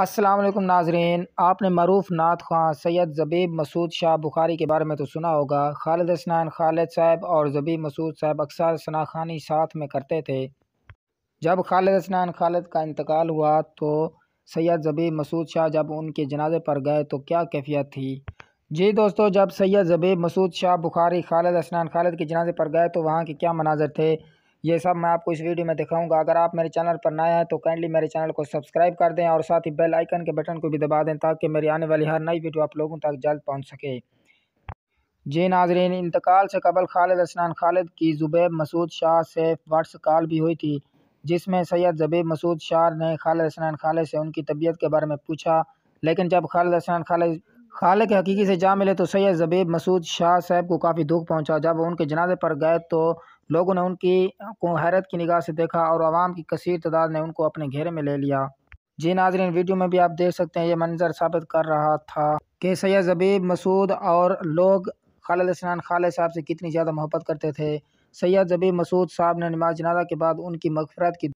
असलम नाजरीन आपने मरूफ नात खां सैयद जबीब मसूद शाह बुखारी के बारे में तो सुना होगा खालिद हसनैन खालिद साहब और जबीब मसूद साहब अक्सर शनाखानी साथ में करते थे जब खालिद हसनैन खालिद का इंतकाल हुआ तो सैयद जबीब मसूद शाह जब उनके जनाजे पर गए तो क्या कैफियत थी जी दोस्तों जब सैयद जबीब मसूद शाह बुखारी खालिद हसनैन खालिद के जनाजे पर गए तो वहाँ के क्या मनाजर थे ये सब मैं आपको इस वीडियो में दिखाऊंगा अगर आप मेरे चैनल पर नए हैं तो काइंडली मेरे चैनल को सब्सक्राइब कर दें और साथ ही बेल आइकन के बटन को भी दबा दें ताकि मेरी आने वाली हर नई वीडियो आप लोगों तक जल्द पहुँच सके जी नाजरीन इंतकाल से कबल खालिद असनान खालिद की जुबैब मसूद शाह से व्हाट्स कॉल भी हुई थी जिसमें सैयद जबीब मसूद शाह ने खालिद असनान खालिद से उनकी तबीयत के बारे में पूछा लेकिन जब खालिद असनान खालिद खाल के हकीकी से जा मिले तो सैयद जबीब मसूद शाह साहब को काफ़ी दुख पहुंचा जब उनके जनाजे पर गए तो लोगों ने उनकी को हैरत की निगाह से देखा और आवाम की कसर तादाद ने उनको अपने घेरे में ले लिया जी नाजरीन वीडियो में भी आप देख सकते हैं ये मंजर साबित कर रहा था कि सैयद जबीब मसूद और लोग खालिद स्नान खालिद साहब से कितनी ज़्यादा मोहब्बत करते थे सैयद जबीब मसूद साहब ने नमाज जनाजा के बाद उनकी मगफरत की